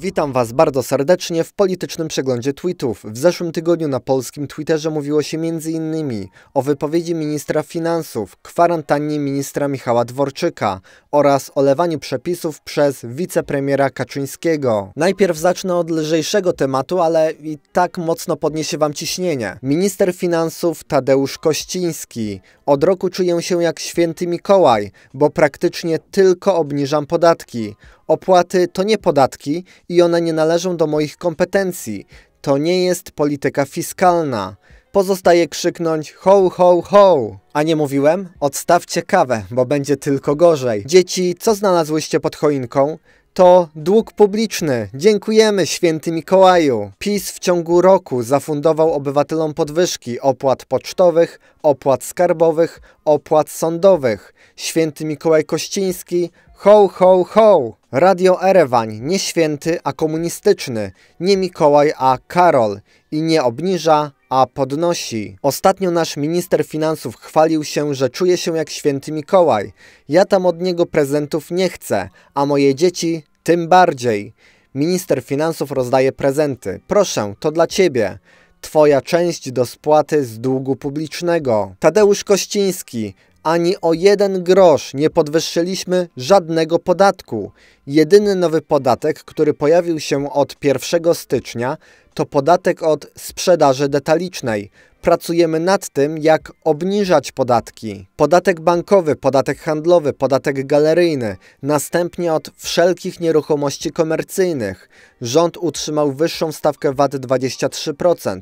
Witam Was bardzo serdecznie w politycznym przeglądzie tweetów. W zeszłym tygodniu na polskim Twitterze mówiło się m.in. o wypowiedzi ministra finansów, kwarantannie ministra Michała Dworczyka oraz o lewaniu przepisów przez wicepremiera Kaczyńskiego. Najpierw zacznę od lżejszego tematu, ale i tak mocno podniesie Wam ciśnienie. Minister finansów Tadeusz Kościński. Od roku czuję się jak święty Mikołaj, bo praktycznie tylko obniżam podatki. Opłaty to nie podatki i one nie należą do moich kompetencji. To nie jest polityka fiskalna. Pozostaje krzyknąć ho, ho, ho. A nie mówiłem? Odstawcie kawę, bo będzie tylko gorzej. Dzieci, co znalazłyście pod choinką? to dług publiczny. Dziękujemy święty Mikołaju. PiS w ciągu roku zafundował obywatelom podwyżki opłat pocztowych, opłat skarbowych, opłat sądowych. Święty Mikołaj Kościński Ho, ho, ho! Radio Erewań, nie święty, a komunistyczny, nie Mikołaj, a Karol i nie obniża, a podnosi. Ostatnio nasz minister finansów chwalił się, że czuje się jak święty Mikołaj. Ja tam od niego prezentów nie chcę, a moje dzieci tym bardziej. Minister finansów rozdaje prezenty. Proszę, to dla ciebie. Twoja część do spłaty z długu publicznego. Tadeusz Kościński, ani o jeden grosz nie podwyższyliśmy żadnego podatku. Jedyny nowy podatek, który pojawił się od 1 stycznia, to podatek od sprzedaży detalicznej. Pracujemy nad tym, jak obniżać podatki. Podatek bankowy, podatek handlowy, podatek galeryjny, następnie od wszelkich nieruchomości komercyjnych. Rząd utrzymał wyższą stawkę VAT 23%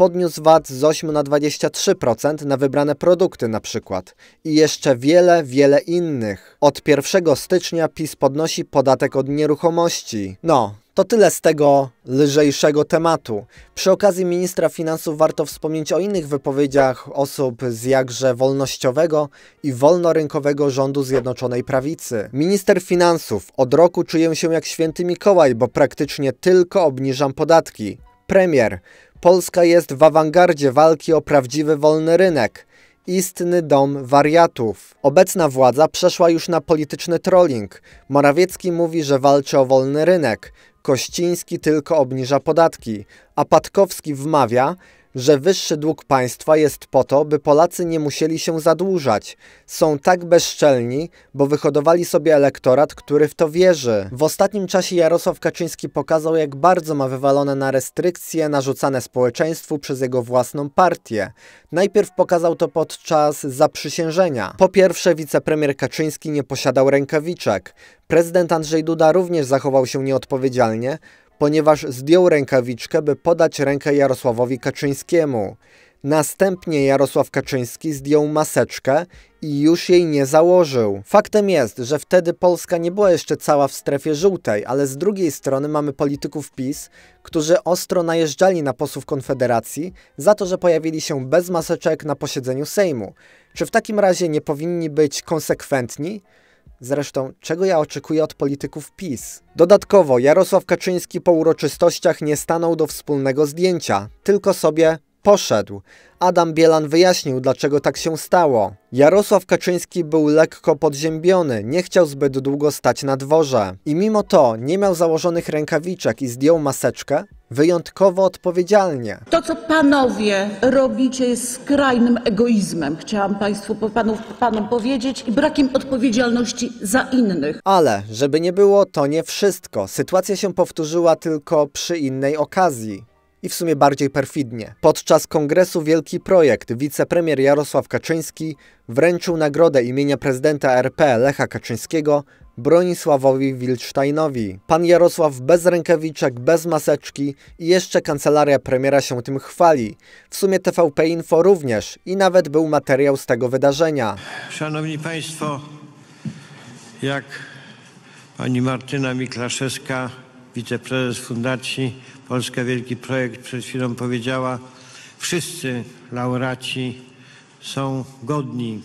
podniósł VAT z 8 na 23% na wybrane produkty na przykład i jeszcze wiele, wiele innych. Od 1 stycznia PiS podnosi podatek od nieruchomości. No, to tyle z tego lżejszego tematu. Przy okazji ministra finansów warto wspomnieć o innych wypowiedziach osób z jakże wolnościowego i wolnorynkowego rządu Zjednoczonej Prawicy. Minister finansów od roku czuję się jak święty Mikołaj, bo praktycznie tylko obniżam podatki. Premier Polska jest w awangardzie walki o prawdziwy wolny rynek. Istny dom wariatów. Obecna władza przeszła już na polityczny trolling. Morawiecki mówi, że walczy o wolny rynek. Kościński tylko obniża podatki, a Patkowski wmawia, że wyższy dług państwa jest po to, by Polacy nie musieli się zadłużać. Są tak bezczelni, bo wyhodowali sobie elektorat, który w to wierzy. W ostatnim czasie Jarosław Kaczyński pokazał, jak bardzo ma wywalone na restrykcje narzucane społeczeństwu przez jego własną partię. Najpierw pokazał to podczas zaprzysiężenia. Po pierwsze, wicepremier Kaczyński nie posiadał rękawiczek. Prezydent Andrzej Duda również zachował się nieodpowiedzialnie, ponieważ zdjął rękawiczkę, by podać rękę Jarosławowi Kaczyńskiemu. Następnie Jarosław Kaczyński zdjął maseczkę i już jej nie założył. Faktem jest, że wtedy Polska nie była jeszcze cała w strefie żółtej, ale z drugiej strony mamy polityków PiS, którzy ostro najeżdżali na posłów Konfederacji za to, że pojawili się bez maseczek na posiedzeniu Sejmu. Czy w takim razie nie powinni być konsekwentni? Zresztą, czego ja oczekuję od polityków PiS? Dodatkowo, Jarosław Kaczyński po uroczystościach nie stanął do wspólnego zdjęcia, tylko sobie poszedł. Adam Bielan wyjaśnił, dlaczego tak się stało. Jarosław Kaczyński był lekko podziębiony, nie chciał zbyt długo stać na dworze. I mimo to nie miał założonych rękawiczek i zdjął maseczkę, wyjątkowo odpowiedzialnie. To, co panowie robicie, jest skrajnym egoizmem, chciałam państwu, panu, panu powiedzieć, i brakiem odpowiedzialności za innych. Ale, żeby nie było, to nie wszystko. Sytuacja się powtórzyła tylko przy innej okazji i w sumie bardziej perfidnie. Podczas kongresu Wielki Projekt wicepremier Jarosław Kaczyński wręczył nagrodę imienia prezydenta RP Lecha Kaczyńskiego Bronisławowi Wilcztajnowi. Pan Jarosław bez rękawiczek, bez maseczki i jeszcze kancelaria premiera się tym chwali. W sumie TVP Info również i nawet był materiał z tego wydarzenia. Szanowni Państwo, jak pani Martyna Miklaszewska, wiceprezes Fundacji Polska Wielki Projekt przed chwilą powiedziała, wszyscy laureaci są godni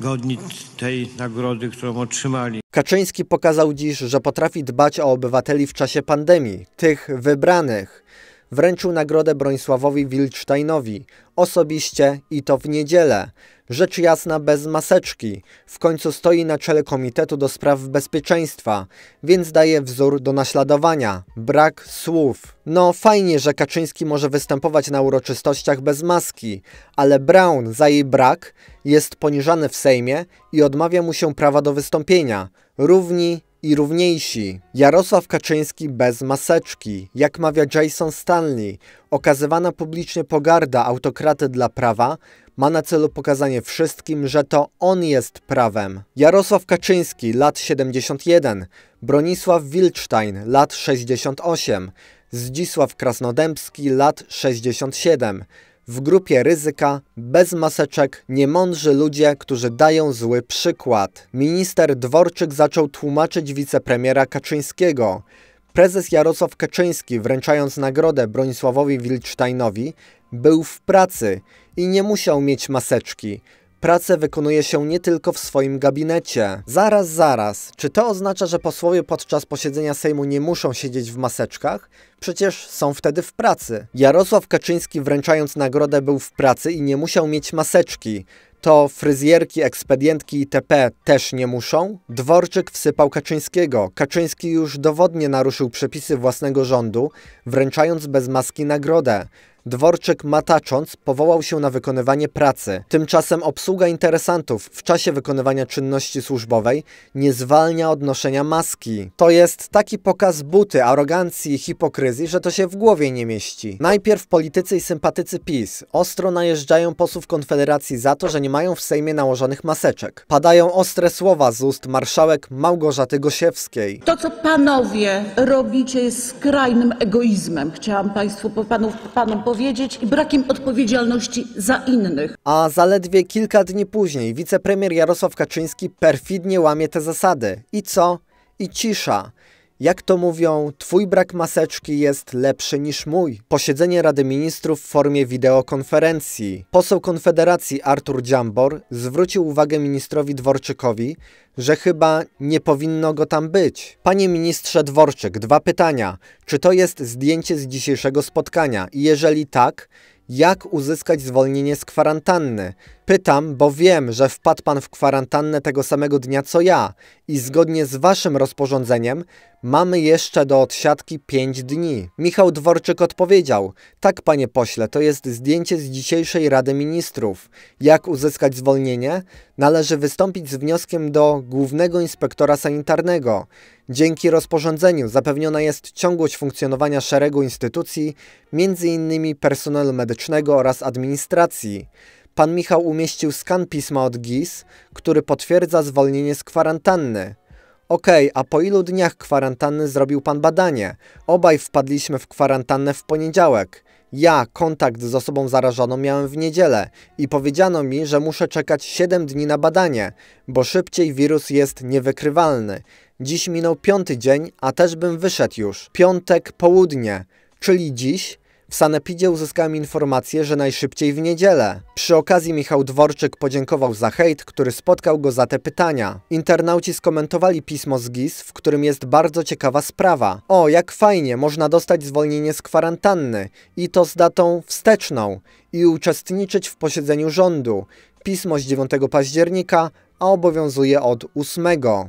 godni tej nagrody, którą otrzymali. Kaczyński pokazał dziś, że potrafi dbać o obywateli w czasie pandemii, tych wybranych. Wręczył nagrodę Bronisławowi Wilcztajnowi, osobiście i to w niedzielę. Rzecz jasna bez maseczki. W końcu stoi na czele Komitetu do Spraw Bezpieczeństwa, więc daje wzór do naśladowania. Brak słów. No fajnie, że Kaczyński może występować na uroczystościach bez maski, ale Brown za jej brak jest poniżany w Sejmie i odmawia mu się prawa do wystąpienia. Równi i równiejsi. Jarosław Kaczyński bez maseczki. Jak mawia Jason Stanley, okazywana publicznie pogarda autokraty dla prawa ma na celu pokazanie wszystkim, że to on jest prawem. Jarosław Kaczyński, lat 71, Bronisław Wilczstein, lat 68, Zdzisław Krasnodębski, lat 67, w grupie ryzyka bez maseczek niemądrzy ludzie, którzy dają zły przykład. Minister Dworczyk zaczął tłumaczyć wicepremiera Kaczyńskiego. Prezes Jarosław Kaczyński, wręczając nagrodę Bronisławowi Wilcztajnowi, był w pracy i nie musiał mieć maseczki pracę wykonuje się nie tylko w swoim gabinecie. Zaraz, zaraz, czy to oznacza, że posłowie podczas posiedzenia Sejmu nie muszą siedzieć w maseczkach? Przecież są wtedy w pracy. Jarosław Kaczyński wręczając nagrodę był w pracy i nie musiał mieć maseczki to fryzjerki, ekspedientki itp. też nie muszą? Dworczyk wsypał Kaczyńskiego. Kaczyński już dowodnie naruszył przepisy własnego rządu, wręczając bez maski nagrodę. Dworczyk matacząc powołał się na wykonywanie pracy. Tymczasem obsługa interesantów w czasie wykonywania czynności służbowej nie zwalnia od noszenia maski. To jest taki pokaz buty, arogancji i hipokryzji, że to się w głowie nie mieści. Najpierw politycy i sympatycy PiS ostro najeżdżają posłów Konfederacji za to, że nie mają w Sejmie nałożonych maseczek. Padają ostre słowa z ust marszałek Małgorzaty Gosiewskiej. To, co panowie robicie jest skrajnym egoizmem. Chciałam państwu, panów, panom powiedzieć i brakiem odpowiedzialności za innych. A zaledwie kilka dni później wicepremier Jarosław Kaczyński perfidnie łamie te zasady. I co? I cisza. Jak to mówią, twój brak maseczki jest lepszy niż mój. Posiedzenie Rady Ministrów w formie wideokonferencji. Poseł Konfederacji Artur Dziambor zwrócił uwagę ministrowi Dworczykowi, że chyba nie powinno go tam być. Panie ministrze Dworczyk, dwa pytania. Czy to jest zdjęcie z dzisiejszego spotkania? I jeżeli tak, jak uzyskać zwolnienie z kwarantanny? Pytam, bo wiem, że wpadł pan w kwarantannę tego samego dnia co ja i zgodnie z waszym rozporządzeniem mamy jeszcze do odsiadki 5 dni. Michał Dworczyk odpowiedział: Tak, panie pośle, to jest zdjęcie z dzisiejszej Rady Ministrów. Jak uzyskać zwolnienie? Należy wystąpić z wnioskiem do głównego inspektora sanitarnego. Dzięki rozporządzeniu zapewniona jest ciągłość funkcjonowania szeregu instytucji, m.in. personelu medycznego oraz administracji. Pan Michał umieścił skan pisma od GIS, który potwierdza zwolnienie z kwarantanny. Okej, okay, a po ilu dniach kwarantanny zrobił pan badanie? Obaj wpadliśmy w kwarantannę w poniedziałek. Ja kontakt z osobą zarażoną miałem w niedzielę i powiedziano mi, że muszę czekać 7 dni na badanie, bo szybciej wirus jest niewykrywalny. Dziś minął piąty dzień, a też bym wyszedł już. Piątek południe, czyli dziś w Sanepidzie uzyskałem informację, że najszybciej w niedzielę. Przy okazji Michał Dworczyk podziękował za hejt, który spotkał go za te pytania. Internauci skomentowali pismo z GIS, w którym jest bardzo ciekawa sprawa. O, jak fajnie, można dostać zwolnienie z kwarantanny i to z datą wsteczną i uczestniczyć w posiedzeniu rządu. Pismo z 9 października a obowiązuje od 8.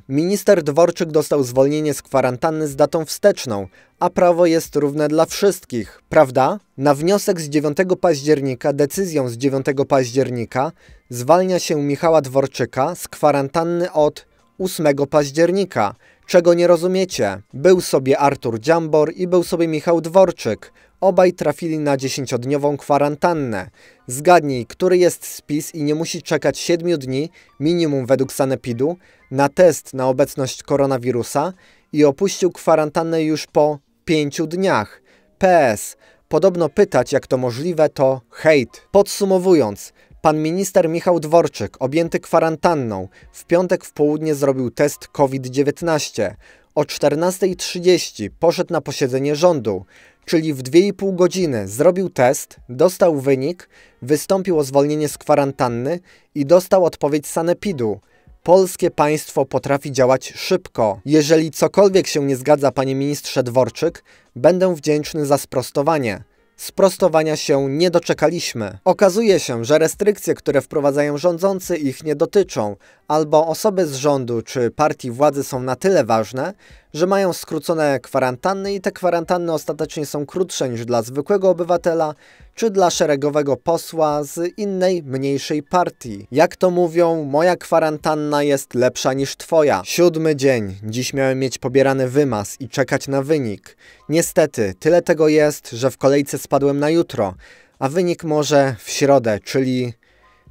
Minister Dworczyk dostał zwolnienie z kwarantanny z datą wsteczną, a prawo jest równe dla wszystkich, prawda? Na wniosek z 9 października, decyzją z 9 października, zwalnia się Michała Dworczyka z kwarantanny od 8 października. Czego nie rozumiecie? Był sobie Artur Dziambor i był sobie Michał Dworczyk. Obaj trafili na 10-dniową kwarantannę. Zgadnij, który jest spis i nie musi czekać 7 dni, minimum według Sanepidu, na test na obecność koronawirusa i opuścił kwarantannę już po 5 dniach. PS. Podobno pytać, jak to możliwe, to hejt. Podsumowując, pan minister Michał Dworczyk, objęty kwarantanną, w piątek w południe zrobił test COVID-19. O 14.30 poszedł na posiedzenie rządu czyli w 2,5 godziny zrobił test, dostał wynik, wystąpił o zwolnienie z kwarantanny i dostał odpowiedź sanepidu. Polskie państwo potrafi działać szybko. Jeżeli cokolwiek się nie zgadza, panie ministrze Dworczyk, będę wdzięczny za sprostowanie. Sprostowania się nie doczekaliśmy. Okazuje się, że restrykcje, które wprowadzają rządzący, ich nie dotyczą, albo osoby z rządu czy partii władzy są na tyle ważne, że mają skrócone kwarantanny i te kwarantanny ostatecznie są krótsze niż dla zwykłego obywatela czy dla szeregowego posła z innej, mniejszej partii. Jak to mówią, moja kwarantanna jest lepsza niż twoja. Siódmy dzień. Dziś miałem mieć pobierany wymaz i czekać na wynik. Niestety, tyle tego jest, że w kolejce spadłem na jutro, a wynik może w środę, czyli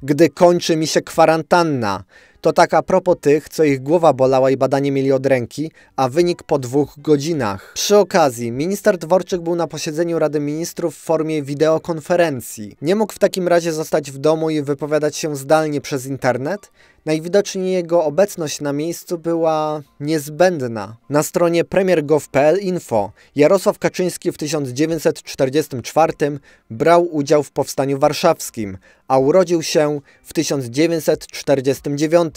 gdy kończy mi się kwarantanna. To tak a propos tych, co ich głowa bolała i badanie mieli od ręki, a wynik po dwóch godzinach. Przy okazji, minister Dworczyk był na posiedzeniu Rady Ministrów w formie wideokonferencji. Nie mógł w takim razie zostać w domu i wypowiadać się zdalnie przez internet? Najwidoczniej jego obecność na miejscu była niezbędna. Na stronie premier.gov.pl info Jarosław Kaczyński w 1944 brał udział w Powstaniu Warszawskim, a urodził się w 1949.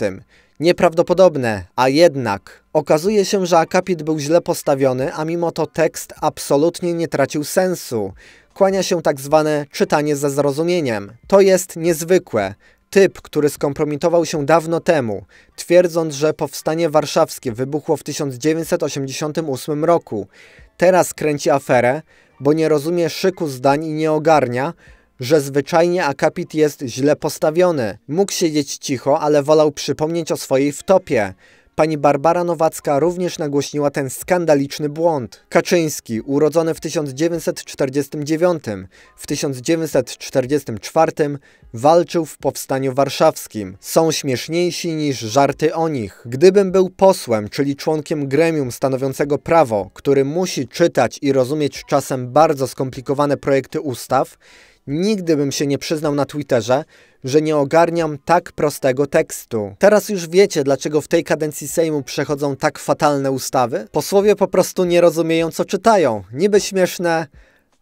Nieprawdopodobne, a jednak. Okazuje się, że akapit był źle postawiony, a mimo to tekst absolutnie nie tracił sensu. Kłania się tak zwane czytanie ze zrozumieniem. To jest niezwykłe. Typ, który skompromitował się dawno temu, twierdząc, że powstanie warszawskie wybuchło w 1988 roku, teraz kręci aferę, bo nie rozumie szyku zdań i nie ogarnia, że zwyczajnie akapit jest źle postawiony. Mógł siedzieć cicho, ale wolał przypomnieć o swojej wtopie. Pani Barbara Nowacka również nagłośniła ten skandaliczny błąd. Kaczyński, urodzony w 1949, w 1944 walczył w Powstaniu Warszawskim. Są śmieszniejsi niż żarty o nich. Gdybym był posłem, czyli członkiem gremium stanowiącego prawo, który musi czytać i rozumieć czasem bardzo skomplikowane projekty ustaw, Nigdy bym się nie przyznał na Twitterze, że nie ogarniam tak prostego tekstu. Teraz już wiecie, dlaczego w tej kadencji Sejmu przechodzą tak fatalne ustawy? Posłowie po prostu nie rozumieją, co czytają. Niby śmieszne,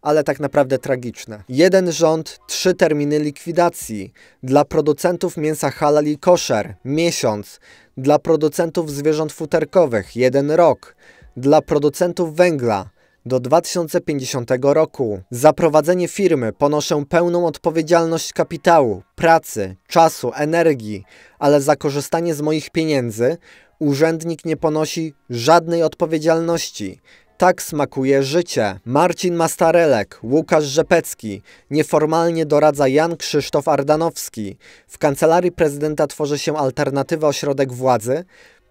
ale tak naprawdę tragiczne. Jeden rząd, trzy terminy likwidacji. Dla producentów mięsa halal i koszer miesiąc. Dla producentów zwierząt futerkowych jeden rok. Dla producentów węgla do 2050 roku. Za prowadzenie firmy ponoszę pełną odpowiedzialność kapitału, pracy, czasu, energii, ale za korzystanie z moich pieniędzy urzędnik nie ponosi żadnej odpowiedzialności. Tak smakuje życie. Marcin Mastarelek, Łukasz Rzepecki, nieformalnie doradza Jan Krzysztof Ardanowski. W kancelarii prezydenta tworzy się alternatywa ośrodek władzy,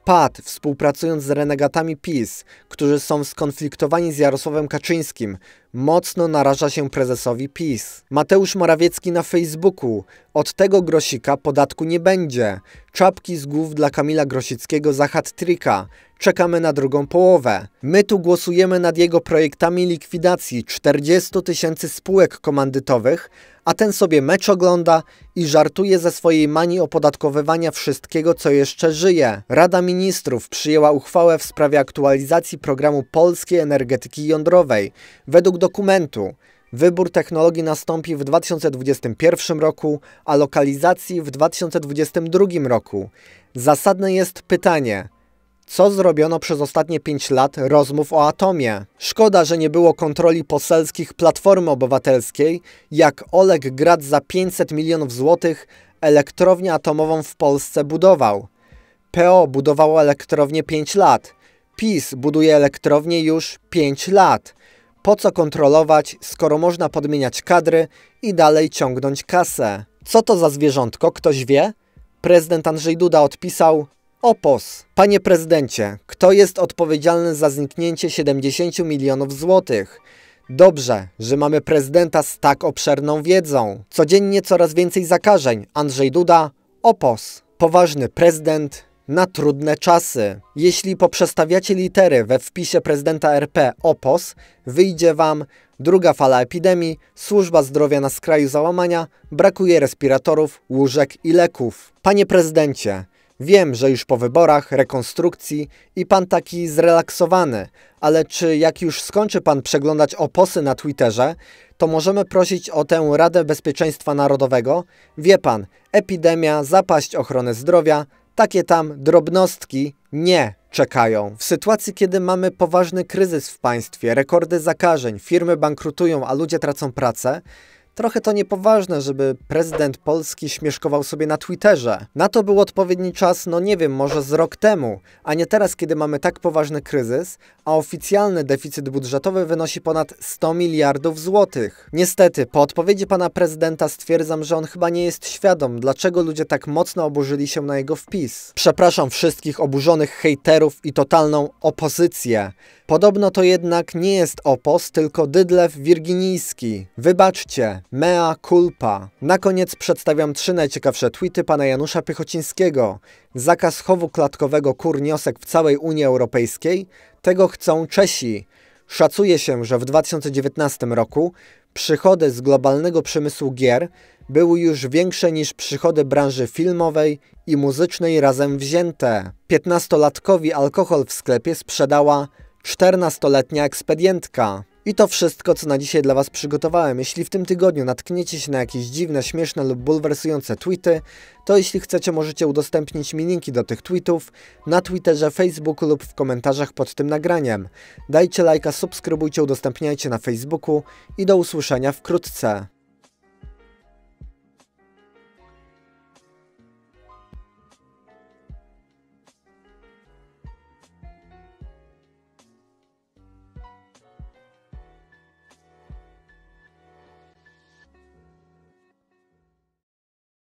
PAD, współpracując z renegatami PiS, którzy są skonfliktowani z Jarosławem Kaczyńskim, mocno naraża się prezesowi PiS. Mateusz Morawiecki na Facebooku. Od tego Grosika podatku nie będzie. Czapki z głów dla Kamila Grosickiego za hat-tricka. Czekamy na drugą połowę. My tu głosujemy nad jego projektami likwidacji 40 tysięcy spółek komandytowych, a ten sobie mecz ogląda i żartuje ze swojej manii opodatkowywania wszystkiego, co jeszcze żyje. Rada Ministrów przyjęła uchwałę w sprawie aktualizacji programu polskiej energetyki jądrowej. Według dokumentu Wybór technologii nastąpi w 2021 roku, a lokalizacji w 2022 roku. Zasadne jest pytanie, co zrobiono przez ostatnie 5 lat rozmów o atomie. Szkoda, że nie było kontroli poselskich Platformy Obywatelskiej, jak Oleg Grad za 500 milionów złotych elektrownię atomową w Polsce budował. PO budowało elektrownię 5 lat. PiS buduje elektrownię już 5 lat. Po co kontrolować, skoro można podmieniać kadry i dalej ciągnąć kasę? Co to za zwierzątko, ktoś wie? Prezydent Andrzej Duda odpisał: Opos. Panie prezydencie, kto jest odpowiedzialny za zniknięcie 70 milionów złotych? Dobrze, że mamy prezydenta z tak obszerną wiedzą. Codziennie coraz więcej zakażeń. Andrzej Duda, Opos. Poważny prezydent na trudne czasy. Jeśli poprzestawiacie litery we wpisie prezydenta RP Opos, wyjdzie wam druga fala epidemii, służba zdrowia na skraju załamania, brakuje respiratorów, łóżek i leków. Panie prezydencie, Wiem, że już po wyborach, rekonstrukcji i pan taki zrelaksowany, ale czy jak już skończy pan przeglądać oposy na Twitterze, to możemy prosić o tę Radę Bezpieczeństwa Narodowego? Wie pan, epidemia, zapaść ochrony zdrowia, takie tam drobnostki nie czekają. W sytuacji, kiedy mamy poważny kryzys w państwie, rekordy zakażeń, firmy bankrutują, a ludzie tracą pracę, Trochę to niepoważne, żeby prezydent Polski śmieszkował sobie na Twitterze. Na to był odpowiedni czas, no nie wiem, może z rok temu, a nie teraz, kiedy mamy tak poważny kryzys, a oficjalny deficyt budżetowy wynosi ponad 100 miliardów złotych. Niestety, po odpowiedzi pana prezydenta stwierdzam, że on chyba nie jest świadom, dlaczego ludzie tak mocno oburzyli się na jego wpis. Przepraszam wszystkich oburzonych hejterów i totalną opozycję. Podobno to jednak nie jest opos, tylko dydlew wirginijski. Wybaczcie. Mea culpa. Na koniec przedstawiam trzy najciekawsze tweety pana Janusza Piechocińskiego. Zakaz chowu klatkowego kur niosek w całej Unii Europejskiej? Tego chcą Czesi. Szacuje się, że w 2019 roku przychody z globalnego przemysłu gier były już większe niż przychody branży filmowej i muzycznej razem wzięte. 15-latkowi alkohol w sklepie sprzedała 14-letnia ekspedientka. I to wszystko, co na dzisiaj dla Was przygotowałem. Jeśli w tym tygodniu natkniecie się na jakieś dziwne, śmieszne lub bulwersujące tweety, to jeśli chcecie możecie udostępnić mi linki do tych tweetów na Twitterze, Facebooku lub w komentarzach pod tym nagraniem. Dajcie lajka, subskrybujcie, udostępniajcie na Facebooku i do usłyszenia wkrótce.